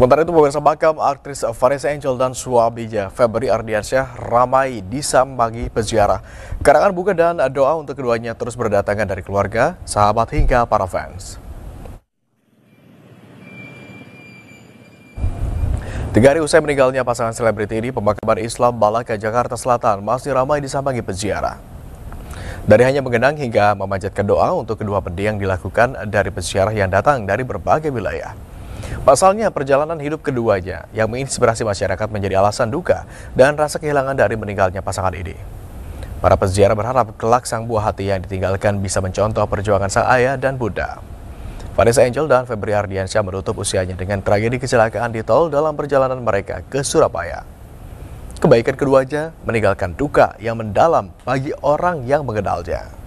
Sementara itu pemirsa makam aktris Vanessa Angel dan suaminya Febri Ardiansyah ramai disambangi peziarah. Karangan buka dan doa untuk keduanya terus berdatangan dari keluarga, sahabat hingga para fans. Tiga hari usai meninggalnya pasangan selebriti ini, pemakaman Islam Balaka Jakarta Selatan masih ramai disambangi peziarah. Dari hanya mengenang hingga memanjatkan doa untuk kedua pendiang dilakukan dari peziarah yang datang dari berbagai wilayah. Pasalnya, perjalanan hidup keduanya yang menginspirasi masyarakat menjadi alasan duka dan rasa kehilangan dari meninggalnya pasangan ini. Para peziarah berharap kelak sang buah hati yang ditinggalkan bisa mencontoh perjuangan sang ayah dan bunda. Vanessa Angel dan Febri Ardiansyah menutup usianya dengan tragedi kecelakaan di tol dalam perjalanan mereka ke Surabaya. Kebaikan keduanya meninggalkan duka yang mendalam bagi orang yang mengenalnya.